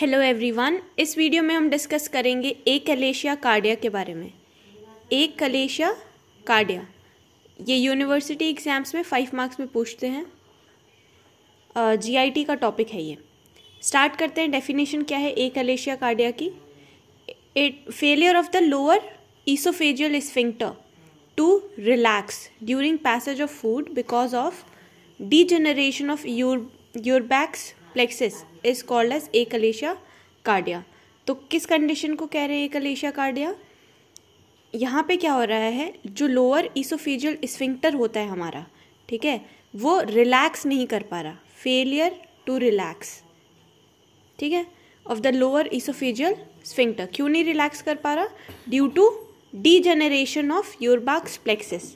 Hello everyone इस video में हम डिस्कस करेंगे एक कलेशिया कार्डिया के बारे में एक कलेशिया कार्डिया ये यूनिवर्सिटी एग्ज़ाम्स में फाइव मार्क्स में पूछते हैं जीआईटी का टॉपिक है ये स्टार्ट करते हैं डेफिनेशन क्या है एक कलेशिया कार्डिया की it failure of the lower oesophageal sphincter to relax during passage of food because of degeneration of Auer Auerbach's plexus is called as achalasia cardia तो किस condition को कह रहे हैं कलेशिया cardia यहाँ पे क्या हो रहा है जो लोअर इसोफिजियल स्फिंक्टर होता है हमारा ठीक है वो रिलैक्स नहीं कर पा रहा फेलियर टू रिलैक्स ठीक है of the lower oesophageal sphincter क्यों नहीं रिलैक्स कर पा रहा due to degeneration of Auerbach's plexus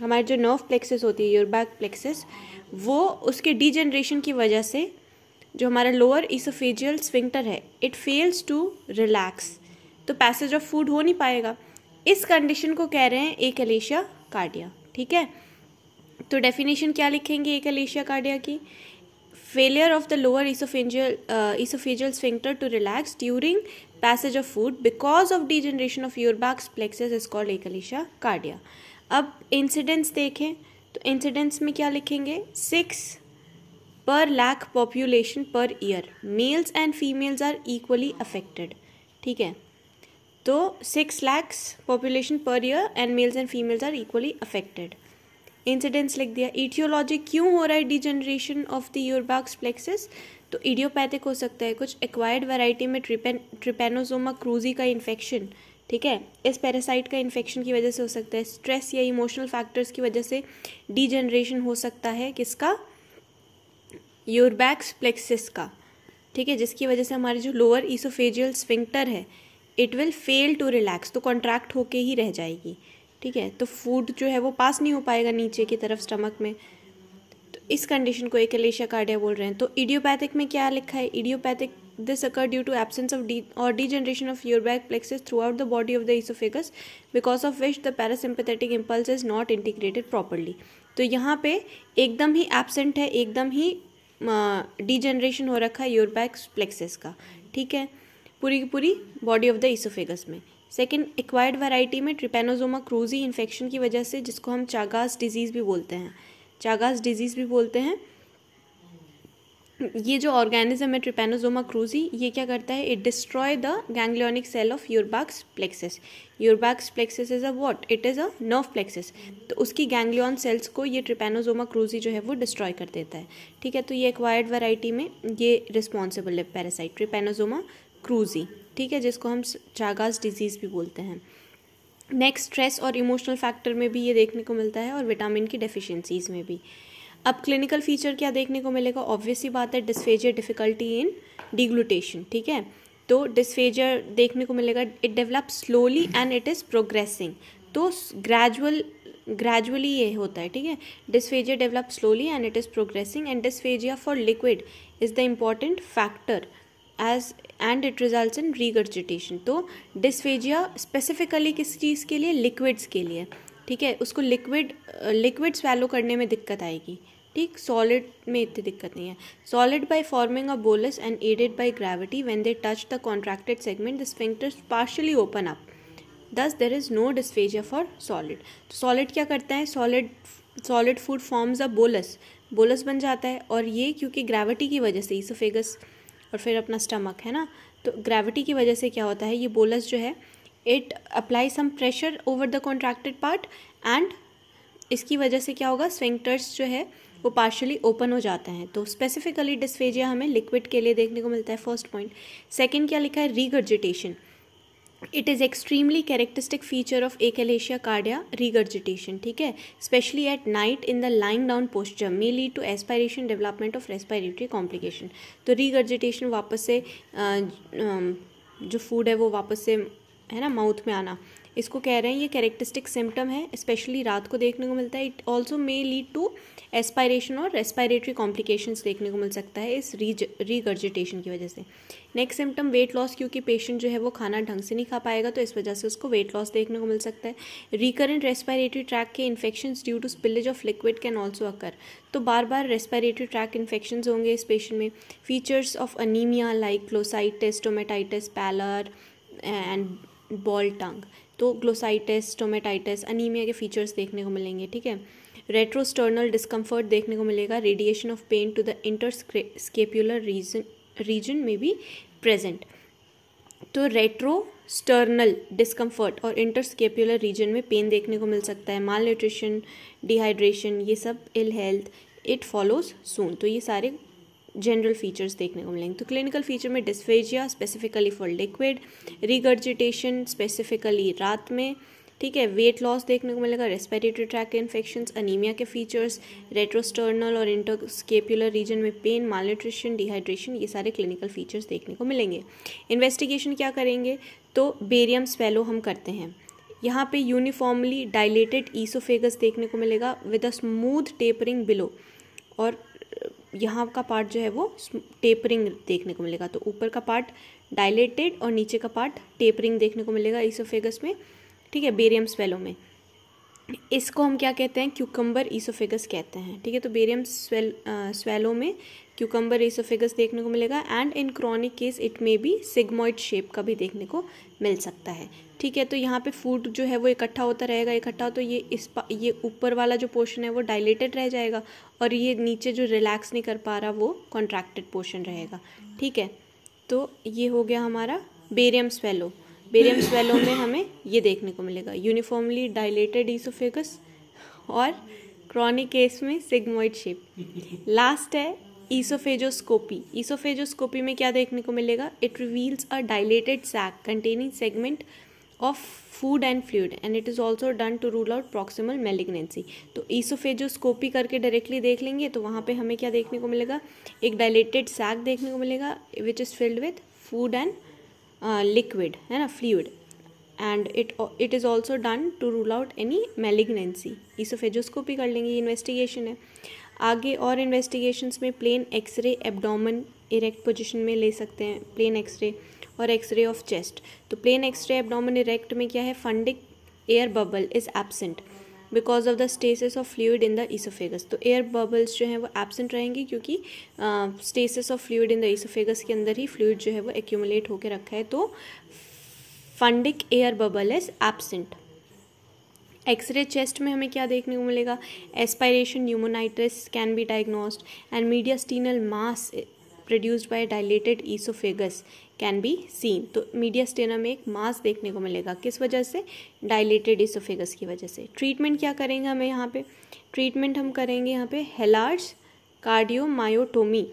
हमारे जो नर्व प्लेक्सिस होती है योरबाक प्लेक्सिस वो उसके डी की वजह से जो हमारा लोअर इसोफेजियल स्विंक्टर है इट फेल्स टू रिलैक्स तो पैसेज ऑफ फूड हो नहीं पाएगा इस कंडीशन को कह रहे हैं एक एलेशिया कार्डिया ठीक है तो डेफिनेशन क्या लिखेंगे एक एलेशिया कार्डिया की failure of the lower oesophageal oesophageal sphincter to relax during passage of food because of degeneration of Auerbach's plexus is called achalasia cardia अब incidents देखें तो incidents में क्या लिखेंगे six per lakh population per year males and females are equally affected ठीक है तो six lakhs population per year and males and females are equally affected incidence लिख दिया इटियोलॉजी क्यों हो रहा है degeneration of the Auerbach's plexus तो इडियोपैथिक हो सकता है कुछ एक्वायर्ड वैरायटी में ट्रिपेन ट्रिपेनोजोमा क्रूजी का इन्फेक्शन ठीक है इस पैरासाइट का इन्फेक्शन की वजह से हो सकता है स्ट्रेस या इमोशनल फैक्टर्स की वजह से डीजनरेशन हो सकता है किसका यूरबैक्स प्लेक्सिस का ठीक है जिसकी वजह से हमारे जो लोअर ईसोफेजियल स्विंक्टर है it will fail to relax तो कॉन्ट्रैक्ट होके ही रह जाएगी ठीक है तो फूड जो है वो पास नहीं हो पाएगा नीचे की तरफ स्टमक में तो इस कंडीशन को एलेशिया कार्डिया बोल रहे हैं तो इडियोपैथिक में क्या लिखा है idiopathic this occur due to absence of de और degeneration of Auerbach plexus throughout the body of the oesophagus because of which the parasympathetic impulse is not integrated properly तो यहाँ पे एकदम ही एबसेंट है एकदम ही डिजनरेशन हो रखा है यूरपैक्स प्लेक्सेस का ठीक है पूरी की पूरी बॉडी ऑफ द इसोफेगस में सेकेंड एक्वायर्ड वैरायटी में ट्रिपेनोजोमा क्रूजी इन्फेक्शन की वजह से जिसको हम चागास डिजीज़ भी बोलते हैं चागास डिजीज़ भी बोलते हैं ये जो ऑर्गेनिज्म है ट्रिपेनोजोमा क्रूजी ये क्या करता है it destroy the ganglionic cell of Auerbach's plexus Auerbach's plexus is a what it is a nerve plexus तो उसकी गैंग्लियन सेल्स को ये ट्रिपेनोजोमा क्रूजी जो है वो डिस्ट्रॉय कर देता है ठीक है तो ये एक्वायर्ड वेराइटी में ये रिस्पॉन्सिबल है पैरासाइट ट्रिपेनोजोमा क्रूजी ठीक है जिसको हम चागास डिजीज़ भी बोलते हैं नेक्स्ट स्ट्रेस और इमोशनल फैक्टर में भी ये देखने को मिलता है और विटामिन की डेफिशिएंसीज़ में भी अब क्लिनिकल फीचर क्या देखने को मिलेगा ऑब्वियसली बात है डिस्फेजर डिफ़िकल्टी इन डिग्लूटेशन ठीक है तो डिस्फेजर देखने को मिलेगा it develop slowly and it is progressing तो ग्रेजुअल ग्रेजुअली ये होता है ठीक है dysphagia develop slowly and it is progressing and dysphagia for liquid is the important factor as and it result in regurgitation तो डिस्फेजिया स्पेसिफिकली किस चीज़ के लिए लिक्विड्स के लिए ठीक है उसको लिक्विड लिक्विड स्वेलो करने में दिक्कत आएगी ठीक सॉलिड में इतनी दिक्कत नहीं है solid by forming a bolus and aided by gravity when they touch the contracted segment the sphincters partially open up thus there is no dysphagia for solid solid क्या करता है solid solid food forms a bolus bolus बन जाता है और ये क्योंकि gravity की वजह से इसोफेगस और फिर अपना स्टमक है ना तो ग्रेविटी की वजह से क्या होता है ये बोलस जो है it apply some pressure over the contracted part and इसकी वजह से क्या होगा स्विंगटर्स जो है वो पार्शली ओपन हो जाते हैं तो स्पेसिफिकली डिस्फेजिया हमें लिक्विड के लिए देखने को मिलता है फर्स्ट पॉइंट सेकेंड क्या लिखा है regurgitation it is extremely characteristic feature of achalasia cardia regurgitation ठीक है specially at night in the lying down posture may lead to aspiration development of respiratory complication तो रिगर्जिटेशन वापस से जो फूड है वो वापस से है ना माउथ में आना इसको कह रहे हैं ये कैरेक्टरिस्टिक सिम्टम है स्पेशली रात को देखने को मिलता है it also may lead to aspiration और रेस्पायरेटरी कॉम्प्लिकेशंस देखने को मिल सकता है इस रीज रीगर्जिटेशन की वजह से नेक्स्ट सिम्टम वेट लॉस क्योंकि पेशेंट जो है वो खाना ढंग से नहीं खा पाएगा तो इस वजह से उसको वेट लॉस देखने को मिल सकता है रिकरेंट रेस्पायरेटरी ट्रैक के infection due to spillage of liquid can also occur तो बार बार रेस्पायरेटरी ट्रैक इन्फेक्शन होंगे इस पेशेंट में features of anaemia like glossitis stomatitis pallor and bald tongue तो ग्लोसाइटिस टोमेटाइटिस अनीमिया के फीचर्स देखने को मिलेंगे ठीक है रेट्रोस्टर्नल डिस्कम्फर्ट देखने को मिलेगा radiation of pain to the interscapular region region में भी प्रेजेंट तो रेट्रोस्टर्नल डिस्कम्फर्ट और इंटरस्केप्यूलर रीजन में पेन देखने को मिल सकता है माल न्यूट्रिशन डिहाइड्रेशन ये सब ill health it follows soon तो ये सारे जनरल फीचर्स देखने को मिलेंगे तो क्लिनिकल फीचर में dysphagia specifically for liquid regurgitation specifically रात में ठीक है वेट लॉस देखने को मिलेगा रेस्पिरेटरी ट्रैक इन्फेक्शन अनीमिया के फीचर्स रेट्रोस्टर्नल और इंटरस्केपुलर रीजन में पेन मालन्यूट्रिशन डिहाइड्रेशन ये सारे क्लिनिकल फीचर्स देखने को मिलेंगे इन्वेस्टिगेशन क्या करेंगे तो बेरियम स्वेलो हम करते हैं यहाँ पे यूनिफॉर्मली डायलेटेड ईसोफेगस देखने को मिलेगा with a smooth tapering below और यहाँ का पार्ट जो है वो टेपरिंग देखने को मिलेगा तो ऊपर का पार्ट डायलेटेड और नीचे का पार्ट टेपरिंग देखने को मिलेगा इसोफेगस में ठीक है बेरियम स्वेलो में इसको हम क्या कहते हैं क्यूकम्बर ईसोफेगस कहते हैं ठीक है तो बेरियम स्वेल आ, स्वेलो में क्यूकम्बर ईसोफेगस देखने को मिलेगा and in chronic case it may be sigmoid shape का भी देखने को मिल सकता है ठीक है तो यहाँ पे फूड जो है वो इकट्ठा होता रहेगा इकट्ठा तो ये इस ये ऊपर वाला जो पोर्शन है वो डायलेटेड रह जाएगा और ये नीचे जो रिलैक्स नहीं कर पा रहा वो कॉन्ट्रैक्टेड पोर्शन रहेगा ठीक है तो ये हो गया हमारा बेरियम स्वेलो बेरियम स्वेलो में हमें ये देखने को मिलेगा यूनिफॉर्मली डायलेटेड ईसोफेगस और क्रॉनिक केस में सिग्मोइड शेप लास्ट है ईसोफेजोस्कोपी ईसोफेजोस्कोपी में क्या देखने को मिलेगा it reveals a dilated sac containing segment of food and fluid and it is also done to rule out proximal malignancy तो oesophagoscopy करके डायरेक्टली देख लेंगे तो वहाँ पे हमें क्या देखने को मिलेगा एक डायलेटेड सैक देखने को मिलेगा which is filled with food and liquid uh, है ना fluid and it it is also done to rule out any malignancy oesophagoscopy कर लेंगे इन्वेस्टिगेशन है आगे और इन्वेस्टिगेशंस में plain X-ray abdomen erect position में ले सकते हैं प्लेन एक्सरे और एक्सरे ऑफ चेस्ट तो प्लेन एक्सरे एब्डोमन इरेक्ट में क्या है fundic air bubble is absent because of the stasis of fluid in the oesophagus तो एयर बबल्स जो है वो एबसेंट रहेंगी क्योंकि stasis of fluid in the oesophagus के अंदर ही फ्लूड जो है वो एक्यूमुलेट होकर रखा है तो fundic air bubble is absent X-ray chest में हमें क्या देखने को मिलेगा aspiration pneumonitis can be diagnosed and sternal mass produced by dilated oesophagus can be seen तो मीडिया स्टेना में एक मास देखने को मिलेगा किस वजह से डायलेटेड ईसोफेगस की वजह से ट्रीटमेंट क्या करेंगे हमें यहाँ पे ट्रीटमेंट हम करेंगे यहाँ पे Heller's cardiomyotomy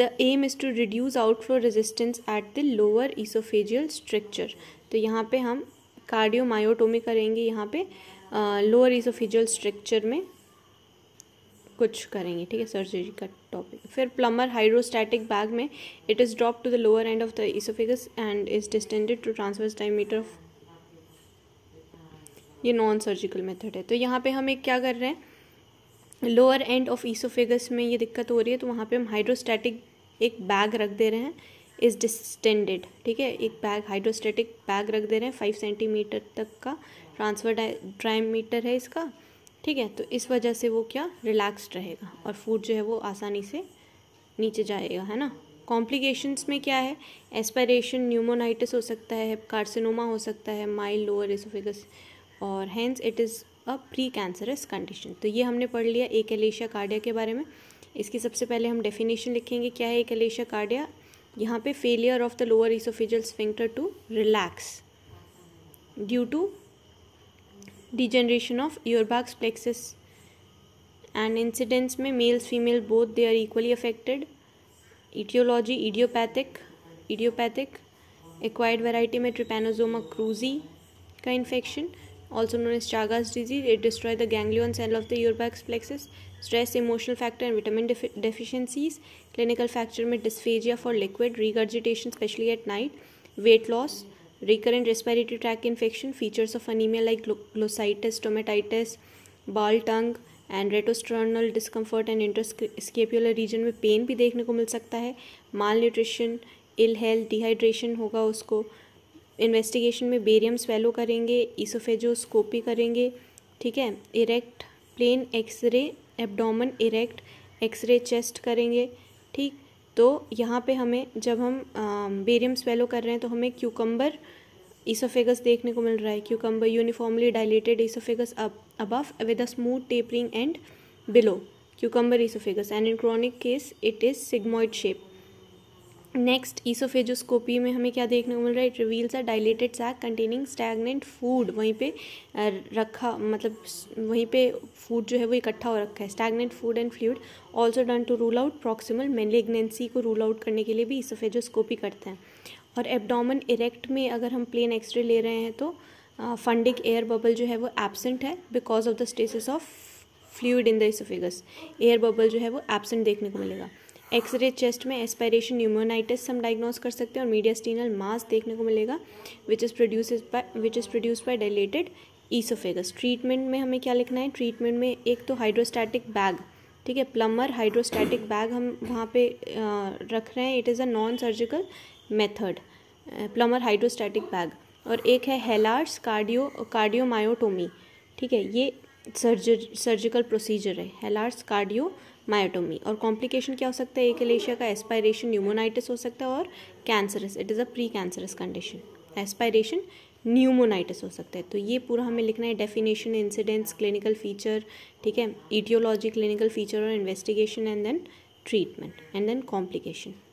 the aim is to reduce outflow resistance at the lower oesophageal structure तो यहाँ पे हम कार्डियोमायोटोमी करेंगे यहाँ पे लोअर ईसोफेजियल स्ट्रक्चर में कुछ करेंगे ठीक है सर्जरी का टॉपिक फिर प्लमर हाइड्रोस्टैटिक बैग में it is drop to the lower end of the oesophagus and is distended to transverse diameter of ये नॉन सर्जिकल मेथड है तो यहाँ पे हम एक क्या कर रहे हैं लोअर एंड ऑफ ईसोफेगस में ये दिक्कत हो रही है तो वहाँ पे हम हाइड्रोस्टैटिक एक बैग रख दे रहे हैं इज़ डिस्टेंडेड ठीक है एक बैग हाइड्रोस्टैटिक बैग रख दे रहे हैं फाइव सेंटीमीटर तक का ट्रांसफ़र डायमीटर है इसका ठीक है तो इस वजह से वो क्या रिलैक्स्ड रहेगा और फूड जो है वो आसानी से नीचे जाएगा है ना कॉम्प्लिकेशंस में क्या है एस्पायरेशन न्यूमोनाइटिस हो सकता है कार्सिनोमा हो सकता है माइल्ड लोअर एसोफेगस और hence it is a pre cancerous condition तो ये हमने पढ़ लिया एक एलेशिया कार्डिया के बारे में इसकी सबसे पहले हम डेफिनेशन लिखेंगे क्या है एक एलेशिया कार्डिया यहाँ पे failure of the lower oesophageal sphincter to relax due to degeneration of Auerbach's plexus. And incidence may males female both they are equally affected. Etiology idiopathic, idiopathic, acquired variety may trypanosoma cruzi ka infection, also known as Chagas disease. It destroys the ganglion cell of the Auerbach's plexus. Stress, emotional factor, and vitamin deficiencies. Clinical factor may dysphagia for liquid regurgitation, especially at night. Weight loss. Mm -hmm. recurrent respiratory tract infection features of anemia like glossitis stomatitis bald tongue and retrosternal discomfort and interscapular region में pain भी देखने को मिल सकता है malnutrition ill health dehydration होगा उसको investigation में बेरियम स्वेलो करेंगे ईसोफेजोस्कोपी करेंगे ठीक है erect plain X-ray abdomen erect X-ray chest करेंगे ठीक तो यहाँ पे हमें जब हम बेरियम स्वेलो कर रहे हैं तो हमें क्यूकम्बर ईसोफेगस देखने को मिल रहा है क्यूकम्बर यूनिफॉर्मली डायलेटेड ईसोफेगस अब above with a smooth tapering end below cucumber oesophagus and in chronic case it is sigmoid shape next oesophagoscopy में हमें क्या देखने को मिल रहा है it reveals a dilated sac containing stagnant food वहीं पे रखा मतलब वहीं पे फूड जो है वो इकट्ठा हो रखा है stagnant food and fluid also done to rule out proximal malignancy को रूल आउट करने के लिए भी ईसोफेजोस्कोपी करते हैं और एबडोमन इरेक्ट में अगर हम प्लेन एक्सरे ले रहे हैं तो फंडिक एयर बबल जो है वो एबसेंट है because of the stasis of fluid in the oesophagus air bubble जो है वो एबसेंट देखने को मिलेगा एक्सरे चेस्ट में एस्पायरेशन न्यूमोनाइटिस हम डायग्नोस कर सकते हैं और मीडियास्टीनल मास देखने को मिलेगा which is produce by which is produce by dilated oesophagus treatment में हमें क्या लिखना है ट्रीटमेंट में एक तो हाइड्रोस्टैटिक बैग ठीक है प्लमर हाइड्रोस्टैटिक बैग हम वहाँ पे रख रहे हैं it is a non surgical method Plummer hydrostatic bag और एक है हेलार्स कार्डियो कार्डियोमायोटोमी ठीक है ये सर्जर सर्जिकल प्रोसीजर है हेलार्स कार्डियो मायोटोमी और कॉम्प्लिकेशन क्या हो सकता है एकलेशिया का एस्पायरेशन न्यूमोनाइटिस हो सकता है और cancerous it is a pre cancerous condition aspiration pneumonitis हो सकता है तो ये पूरा हमें लिखना है डेफिनेशन इंसिडेंट्स क्लिनिकल फीचर ठीक है ईटियोलॉजी क्लिनिकल फीचर और investigation and then treatment and then complication